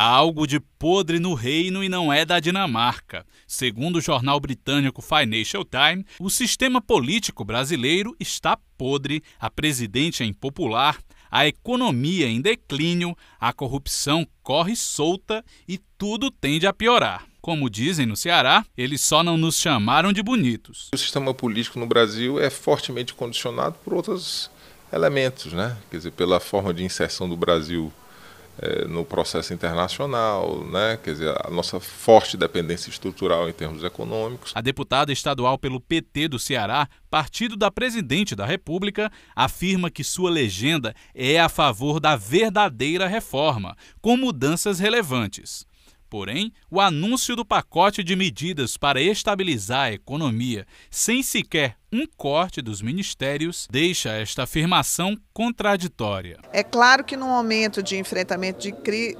Há algo de podre no reino e não é da Dinamarca. Segundo o jornal britânico Financial Times, o sistema político brasileiro está podre, a presidente é impopular, a economia em declínio, a corrupção corre solta e tudo tende a piorar. Como dizem no Ceará, eles só não nos chamaram de bonitos. O sistema político no Brasil é fortemente condicionado por outros elementos, né? Quer dizer, pela forma de inserção do Brasil eh, no processo internacional, né? quer dizer, a nossa forte dependência estrutural em termos econômicos. A deputada estadual pelo PT do Ceará, partido da presidente da República, afirma que sua legenda é a favor da verdadeira reforma, com mudanças relevantes. Porém, o anúncio do pacote de medidas para estabilizar a economia, sem sequer um corte dos ministérios deixa esta afirmação contraditória. É claro que no momento de enfrentamento de, cri...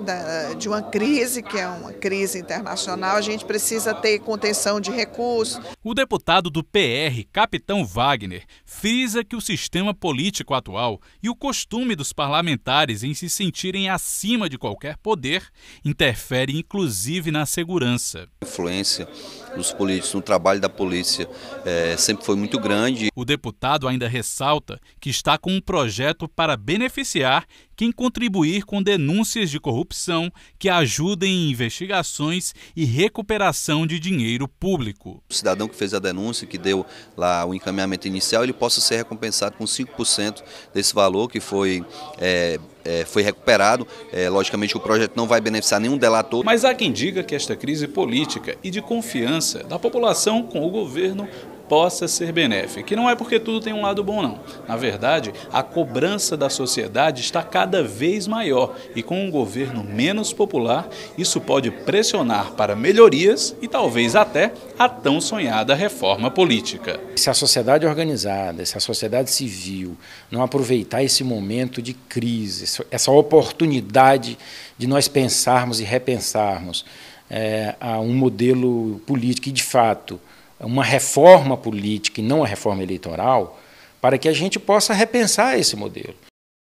de, uma crise, que é uma crise internacional, a gente precisa ter contenção de recursos. O deputado do PR, Capitão Wagner, frisa que o sistema político atual e o costume dos parlamentares em se sentirem acima de qualquer poder interfere inclusive na segurança. A influência dos políticos no trabalho da polícia é, sempre foi muito muito grande. O deputado ainda ressalta que está com um projeto para beneficiar quem contribuir com denúncias de corrupção que ajudem em investigações e recuperação de dinheiro público. O cidadão que fez a denúncia, que deu lá o encaminhamento inicial, ele possa ser recompensado com 5% desse valor que foi é, é, foi recuperado. É, logicamente, o projeto não vai beneficiar nenhum delator. Mas há quem diga que esta crise política e de confiança da população com o governo possa ser benéfica. E não é porque tudo tem um lado bom, não. Na verdade, a cobrança da sociedade está cada vez maior e com um governo menos popular, isso pode pressionar para melhorias e talvez até a tão sonhada reforma política. Se a sociedade organizada, se a sociedade civil não aproveitar esse momento de crise, essa oportunidade de nós pensarmos e repensarmos é, a um modelo político que, de fato, uma reforma política e não a reforma eleitoral para que a gente possa repensar esse modelo.